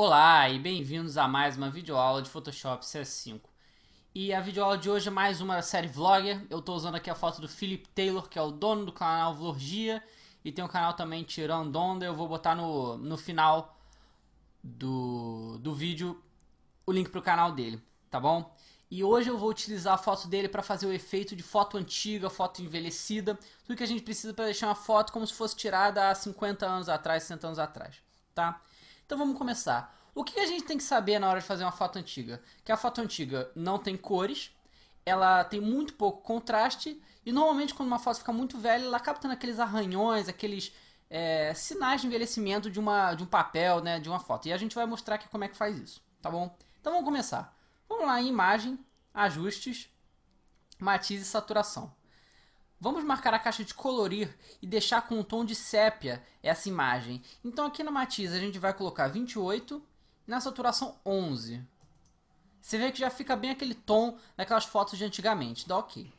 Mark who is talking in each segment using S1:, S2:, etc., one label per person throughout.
S1: Olá e bem-vindos a mais uma videoaula de Photoshop CS5. E a videoaula de hoje é mais uma série vlogger. Eu estou usando aqui a foto do Philip Taylor, que é o dono do canal Vlogia e tem um canal também Tirando Onda. Eu vou botar no, no final do, do vídeo o link para o canal dele, tá bom? E hoje eu vou utilizar a foto dele para fazer o efeito de foto antiga, foto envelhecida, tudo que a gente precisa para deixar uma foto como se fosse tirada há 50 anos atrás, 60 anos atrás, tá? Então vamos começar. O que a gente tem que saber na hora de fazer uma foto antiga? Que a foto antiga não tem cores, ela tem muito pouco contraste, e normalmente quando uma foto fica muito velha, ela acaba tendo aqueles arranhões, aqueles é, sinais de envelhecimento de, uma, de um papel, né, de uma foto. E a gente vai mostrar aqui como é que faz isso, tá bom? Então vamos começar. Vamos lá em imagem, ajustes, matiz e saturação. Vamos marcar a caixa de colorir e deixar com um tom de sépia essa imagem. Então aqui na matiz a gente vai colocar 28, na saturação 11. Você vê que já fica bem aquele tom daquelas fotos de antigamente, dá ok.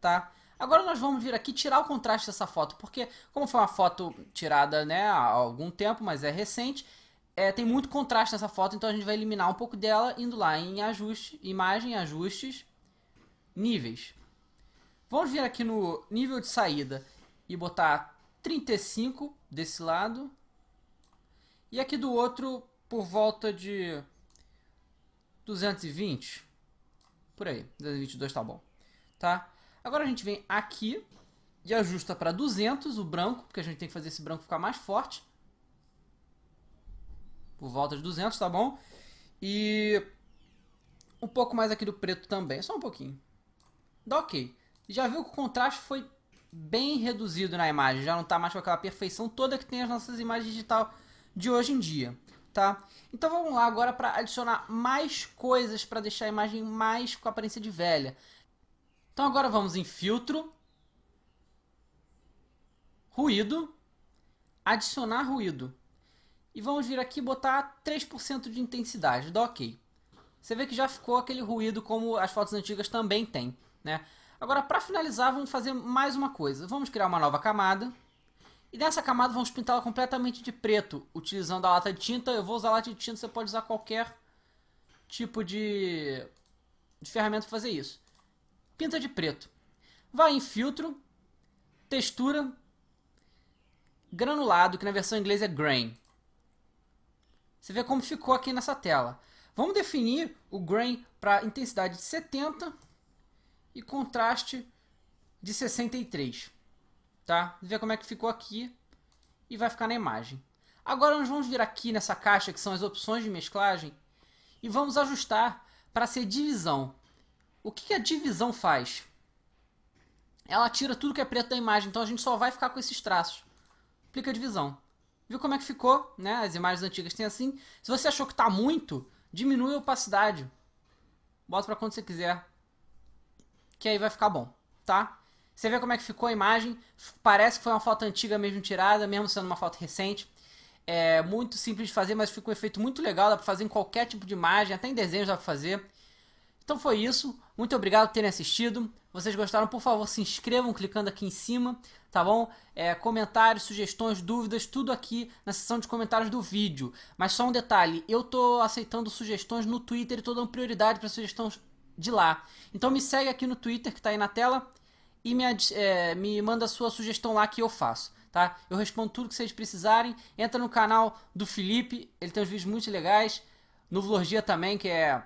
S1: Tá? Agora nós vamos vir aqui tirar o contraste dessa foto, porque como foi uma foto tirada né, há algum tempo, mas é recente, é, tem muito contraste nessa foto, então a gente vai eliminar um pouco dela indo lá em ajuste, imagem, ajustes, níveis. Vamos vir aqui no nível de saída e botar 35 desse lado. E aqui do outro por volta de 220. Por aí, 222 tá bom. Tá? Agora a gente vem aqui e ajusta para 200 o branco, porque a gente tem que fazer esse branco ficar mais forte. Por volta de 200, tá bom? E um pouco mais aqui do preto também, só um pouquinho. Dá ok. Já viu que o contraste foi bem reduzido na imagem, já não está mais com aquela perfeição toda que tem as nossas imagens digital de hoje em dia, tá? Então vamos lá agora para adicionar mais coisas para deixar a imagem mais com aparência de velha. Então agora vamos em filtro, ruído, adicionar ruído. E vamos vir aqui botar 3% de intensidade, dá ok. Você vê que já ficou aquele ruído como as fotos antigas também têm né? Agora, para finalizar, vamos fazer mais uma coisa. Vamos criar uma nova camada. E nessa camada vamos pintá-la completamente de preto, utilizando a lata de tinta. Eu vou usar a lata de tinta, você pode usar qualquer tipo de, de ferramenta para fazer isso. Pinta de preto. Vai em filtro, textura, granulado, que na versão inglesa é grain. Você vê como ficou aqui nessa tela. Vamos definir o grain para intensidade de 70 e contraste de 63. Tá? Vê como é que ficou aqui e vai ficar na imagem. Agora nós vamos vir aqui nessa caixa que são as opções de mesclagem e vamos ajustar para ser divisão. O que, que a divisão faz? Ela tira tudo que é preto da imagem, então a gente só vai ficar com esses traços. Aplica divisão. Viu como é que ficou? Né? As imagens antigas têm assim. Se você achou que está muito, diminui a opacidade. Bota para quando você quiser que aí vai ficar bom, tá? Você vê como é que ficou a imagem. Parece que foi uma foto antiga mesmo tirada, mesmo sendo uma foto recente. É muito simples de fazer, mas fica um efeito muito legal. Dá pra fazer em qualquer tipo de imagem, até em desenhos dá pra fazer. Então foi isso. Muito obrigado por terem assistido. Vocês gostaram? Por favor, se inscrevam clicando aqui em cima, tá bom? É, comentários, sugestões, dúvidas, tudo aqui na seção de comentários do vídeo. Mas só um detalhe: eu tô aceitando sugestões no Twitter e tô dando prioridade para sugestões de lá. Então me segue aqui no Twitter que está aí na tela e me, é, me manda sua sugestão lá que eu faço. Tá? Eu respondo tudo que vocês precisarem. Entra no canal do Felipe, ele tem uns vídeos muito legais. No Vlorgia também, que é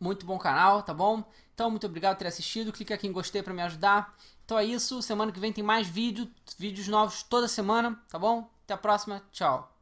S1: muito bom canal, tá bom? Então, muito obrigado por ter assistido. Clique aqui em gostei para me ajudar. Então é isso. Semana que vem tem mais vídeo, vídeos novos toda semana, tá bom? Até a próxima. Tchau.